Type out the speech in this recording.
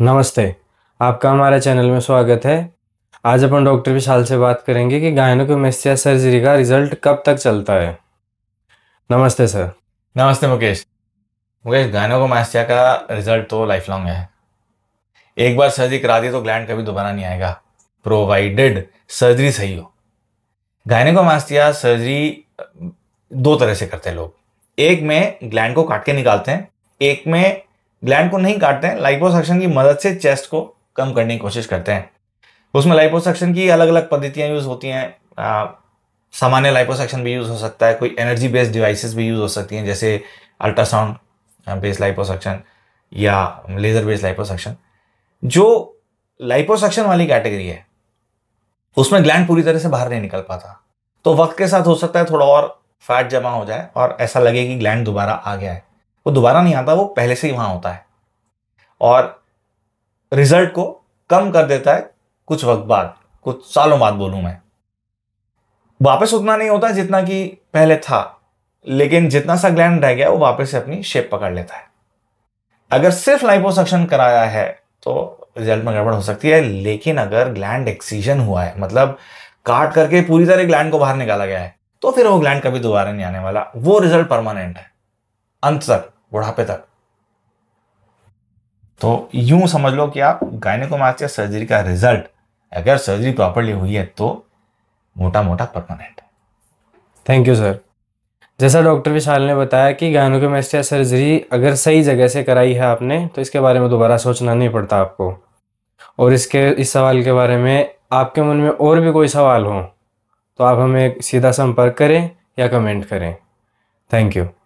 नमस्ते आपका हमारे चैनल में स्वागत है आज अपन डॉक्टर विशाल से बात करेंगे कि मेस्या सर्जरी का रिजल्ट कब तक चलता है नमस्ते सर नमस्ते मुकेश मुकेश गायनों को मेस्या का रिजल्ट तो लाइफ लॉन्ग है एक बार सर्जरी करा दी तो ग्लैंड कभी दोबारा नहीं आएगा प्रोवाइडेड सर्जरी सही हो को मास्तिया सर्जरी दो तरह से करते हैं लोग एक में ग्लैंड को काट के निकालते हैं एक में ग्लैंड को नहीं काटते हैं लाइपोसक्शन की मदद से चेस्ट को कम करने की कोशिश करते हैं उसमें लाइपोसक्शन की अलग अलग पद्धतियाँ यूज़ होती हैं सामान्य लाइपोसक्शन भी यूज़ हो सकता है कोई एनर्जी बेस्ड डिवाइसेस भी यूज़ हो सकती हैं जैसे अल्ट्रासाउंड बेस्ड लाइपोसक्शन या लेज़र बेस्ड लाइपोसक्शन जो लाइपोसक्शन वाली कैटेगरी है उसमें ग्लैंड पूरी तरह से बाहर नहीं निकल पाता तो वक्त के साथ हो सकता है थोड़ा और फैट जमा हो जाए और ऐसा लगे कि ग्लैंड दोबारा आ गया है वो दोबारा नहीं आता वो पहले से ही वहां होता है और रिजल्ट को कम कर देता है कुछ वक्त बाद कुछ सालों बाद बोलूं मैं वापस उतना नहीं होता जितना कि पहले था लेकिन जितना सा ग्लैंड रह गया वो वापस से अपनी शेप पकड़ लेता है अगर सिर्फ लाइपोसक्शन कराया है तो रिजल्ट में गड़बड़ हो सकती है लेकिन अगर ग्लैंड एक्सीजन हुआ है मतलब काट करके पूरी तरह ग्लैंड को बाहर निकाला गया है तो फिर वो ग्लैंड कभी दोबारा नहीं आने वाला वो रिजल्ट परमानेंट है अंत तक बुढ़ापे तक तो यूं समझ लो कि आप गायनेकोमास्टिया सर्जरी का रिजल्ट अगर सर्जरी प्रॉपरली हुई है तो मोटा मोटा परमानेंट है थैंक यू सर जैसा डॉक्टर विशाल ने बताया कि गायनोकोमेस्टिया सर्जरी अगर सही जगह से कराई है आपने तो इसके बारे में दोबारा सोचना नहीं पड़ता आपको और इसके इस सवाल के बारे में आपके मन में और भी कोई सवाल हो तो आप हमें सीधा संपर्क करें या कमेंट करें थैंक यू